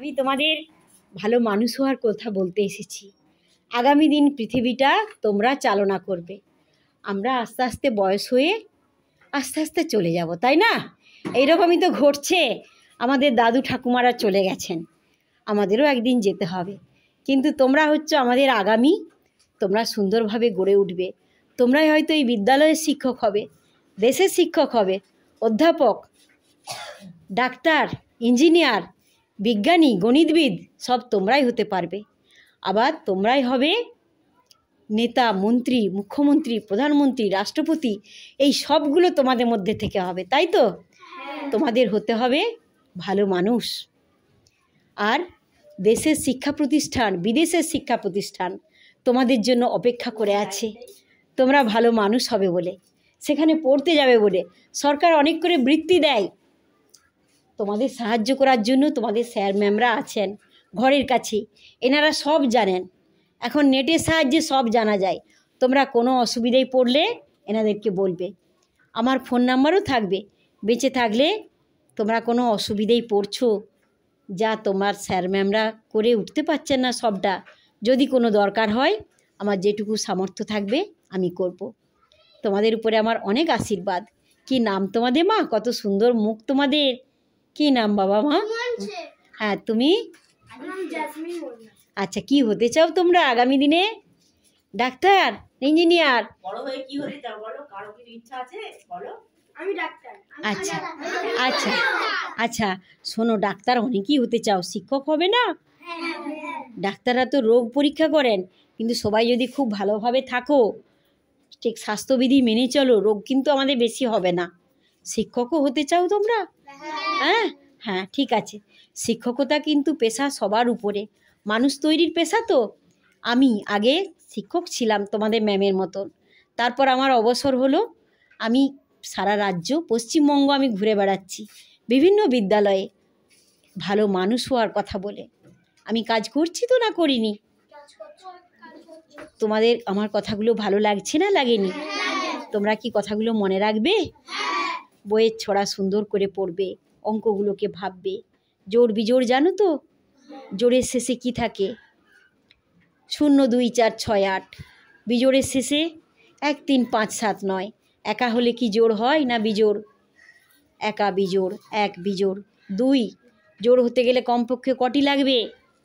আমি তোমাদের ভালো মানুষ হওয়ার কথা বলতে এসেছি আগামী দিন পৃথিবীটা তোমরা চালনা করবে আমরা আস্তে আস্তে বয়স হয়ে আস্তে আস্তে চলে যাব তাই না এইরকমই তো ঘটছে আমাদের দাদু ঠাকুমারা চলে গেছেন আমাদেরও একদিন যেতে হবে কিন্তু তোমরা হচ্ছে আমাদের আগামী তোমরা সুন্দরভাবে গড়ে উঠবে তোমরাই হয়তো এই বিদ্যালয়ের শিক্ষক হবে দেশের শিক্ষক হবে অধ্যাপক ডাক্তার ইঞ্জিনিয়ার বিজ্ঞানী গণিতবিদ সব তোমরাই হতে পারবে আবার তোমরাই হবে নেতা মন্ত্রী মুখ্যমন্ত্রী প্রধানমন্ত্রী রাষ্ট্রপতি এই সবগুলো তোমাদের মধ্যে থেকে হবে তাই তো হ্যাঁ। তোমাদের হতে হবে ভালো মানুষ আর দেশের শিক্ষা প্রতিষ্ঠান বিদেশের শিক্ষা প্রতিষ্ঠান তোমাদের জন্য অপেক্ষা করে আছে তোমরা ভালো মানুষ হবে বলে সেখানে পড়তে যাবে বলে সরকার অনেক করে বৃত্তি দেয় তোমাদের সাহায্য করার জন্য তোমাদের স্যার ম্যামরা আছেন ঘরের কাছে এনারা সব জানেন এখন নেটের সাহায্যে সব জানা যায় তোমরা কোনো অসুবিধায় পড়লে এনাদেরকে বলবে আমার ফোন নাম্বারও থাকবে বেঁচে থাকলে তোমরা কোনো অসুবিধেই পড়ছো যা তোমার স্যার ম্যামরা করে উঠতে পারছেন না সবটা যদি কোনো দরকার হয় আমার যেটুকু সামর্থ্য থাকবে আমি করব। তোমাদের উপরে আমার অনেক আশীর্বাদ কি নাম তোমাদের মা কত সুন্দর মুখ তোমাদের কি নাম বাবা মা হ্যাঁ তুমি আচ্ছা কি হতে চাও তোমরা আগামী দিনে ডাক্তার ইঞ্জিনিয়ার আচ্ছা আচ্ছা আচ্ছা শোনো ডাক্তার অনেকেই হতে চাও শিক্ষক হবে না হ্যাঁ, হ্যাঁ, হ্যাঁ। ডাক্তাররা তো রোগ পরীক্ষা করেন কিন্তু সবাই যদি খুব ভালোভাবে থাকো ঠিক স্বাস্থ্যবিধি মেনে চলো রোগ কিন্তু আমাদের বেশি হবে না শিক্ষকও হতে চাও তোমরা হ্যাঁ হ্যাঁ ঠিক আছে শিক্ষকতা কিন্তু পেশা সবার উপরে মানুষ তৈরির পেশা তো আমি আগে শিক্ষক ছিলাম তোমাদের ম্যামের মতন তারপর আমার অবসর হলো আমি সারা রাজ্য পশ্চিমবঙ্গ আমি ঘুরে বেড়াচ্ছি বিভিন্ন বিদ্যালয়ে ভালো মানুষ হওয়ার কথা বলে আমি কাজ করছি তো না করিনি তোমাদের আমার কথাগুলো ভালো লাগছে না লাগেনি তোমরা কি কথাগুলো মনে রাখবে বইয়ের ছড়া সুন্দর করে পড়বে অঙ্কগুলোকে ভাববে জোর বিজোর জানো তো জোরের শেষে কি থাকে শূন্য দুই চার ছয় আট বিজোড়ের শেষে এক তিন পাঁচ সাত নয় একা হলে কি জোর হয় না বিজোর একা বিজোর এক বিজোর দুই জোর হতে গেলে কমপক্ষে কটি লাগবে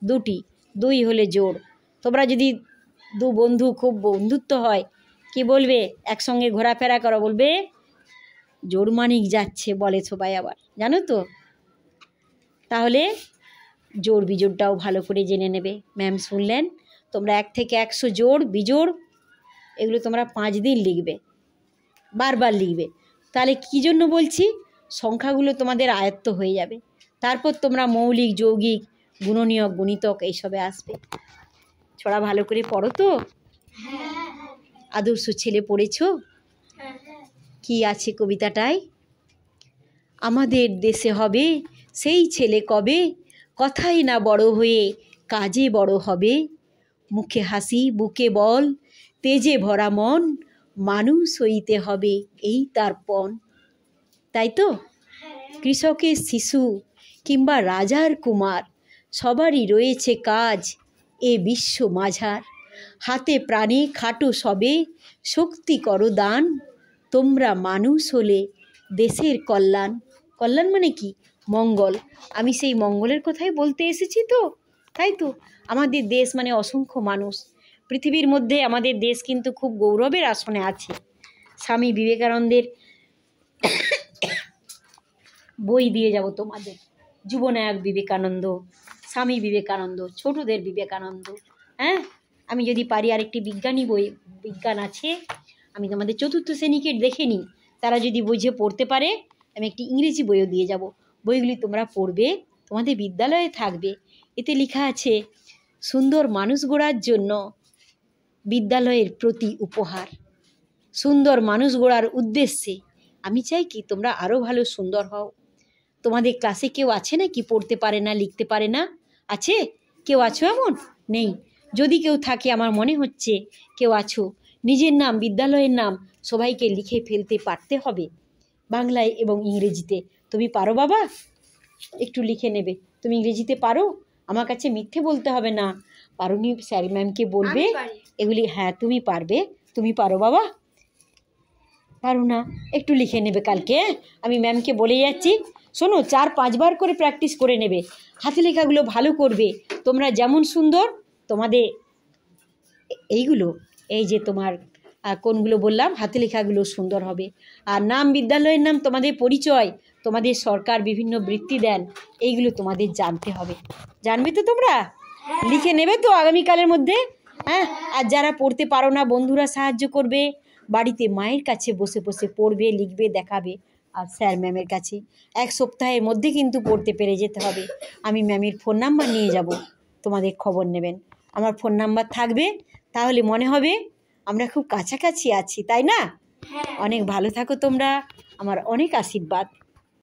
দুটি দুই হলে জোর তোমরা যদি দু বন্ধু খুব বন্ধুত্ব হয় কি বলবে একসঙ্গে ঘোরাফেরা করো বলবে জোরমানিক যাচ্ছে বলে সবাই আবার জানো তো তাহলে জোর বিজোরটাও ভালো করে জেনে নেবে ম্যাম শুনলেন তোমরা এক থেকে একশো জোর বিজোর এগুলো তোমরা পাঁচ দিন লিখবে বারবার লিখবে তাহলে কী জন্য বলছি সংখ্যাগুলো তোমাদের আয়ত্ত হয়ে যাবে তারপর তোমরা মৌলিক যৌগিক গুণনীয় গুণিতক এইসবে আসবে ছড়া ভালো করে পড়ো তো হ্যাঁ, হ্যাঁ, হ্যাঁ। আদর্শ ছেলে পড়েছো কি আছে কবিতাটায় আমাদের দেশে হবে সেই ছেলে কবে কথাই না বড় হয়ে কাজে বড় হবে মুখে হাসি বুকে বল তেজে ভরা মন মানুষ হইতে হবে এই তার পণ তাই তো কৃষকের শিশু কিংবা রাজার কুমার সবারই রয়েছে কাজ এ বিশ্ব মাঝার হাতে প্রাণে খাটো সবে শক্তি করো দান তোমরা মানুষ হলে দেশের কল্যাণ কল্যাণ মানে কি মঙ্গল আমি সেই মঙ্গলের কথাই বলতে এসেছি তো তাই তো আমাদের দেশ মানে অসংখ্য মানুষ পৃথিবীর মধ্যে আমাদের দেশ কিন্তু খুব গৌরবের আসনে আছে স্বামী বিবেকানন্দের বই দিয়ে যাব তোমাদের যুবনায়ক বিবেকানন্দ স্বামী বিবেকানন্দ ছোটদের বিবেকানন্দ হ্যাঁ আমি যদি পারি আরেকটি বিজ্ঞানী বই বিজ্ঞান আছে আমি তোমাদের চতুর্থ শ্রেণীকে দেখে নিই তারা যদি বুঝে পড়তে পারে আমি একটি ইংরেজি বইও দিয়ে যাব বইগুলি তোমরা পড়বে তোমাদের বিদ্যালয়ে থাকবে এতে লেখা আছে সুন্দর মানুষ গড়ার জন্য বিদ্যালয়ের প্রতি উপহার সুন্দর মানুষ গড়ার উদ্দেশ্যে আমি চাই কি তোমরা আরও ভালো সুন্দর হও তোমাদের ক্লাসে কেউ আছে না কি পড়তে পারে না লিখতে পারে না আছে কেউ আছো এমন নেই যদি কেউ থাকে আমার মনে হচ্ছে কেউ আছো নিজের নাম বিদ্যালয়ের নাম সবাইকে লিখে ফেলতে পারতে হবে বাংলায় এবং ইংরেজিতে তুমি পারো বাবা একটু লিখে নেবে তুমি ইংরেজিতে পারো আমার কাছে মিথ্যে বলতে হবে না পারুনি স্যার ম্যামকে বলবে এগুলি হ্যাঁ তুমি পারবে তুমি পারো বাবা পারো না একটু লিখে নেবে কালকে হ্যাঁ? আমি ম্যামকে বলে যাচ্ছি শোনো চার পাঁচবার করে প্র্যাকটিস করে নেবে হাতে লেখাগুলো ভালো করবে তোমরা যেমন সুন্দর তোমাদের এইগুলো এই যে তোমার কোনগুলো বললাম হাতে লেখাগুলো সুন্দর হবে আর নাম বিদ্যালয়ের নাম তোমাদের পরিচয় তোমাদের সরকার বিভিন্ন বৃত্তি দেন এইগুলো তোমাদের জানতে হবে জানবে তো তোমরা হ্যাঁ। লিখে নেবে তো আগামীকালের মধ্যে হ্যাঁ আর যারা পড়তে পারো না বন্ধুরা সাহায্য করবে বাড়িতে মায়ের কাছে বসে বসে পড়বে লিখবে দেখাবে আর স্যার ম্যামের কাছে এক সপ্তাহের মধ্যে কিন্তু পড়তে পেরে যেতে হবে আমি ম্যামের ফোন নাম্বার নিয়ে যাব তোমাদের খবর নেবেন আমার ফোন নাম্বার থাকবে তাহলে মনে হবে আমরা খুব কাছাকাছি আছি তাই না হ্যাঁ। অনেক ভালো থাকো তোমরা আমার অনেক আশীর্বাদ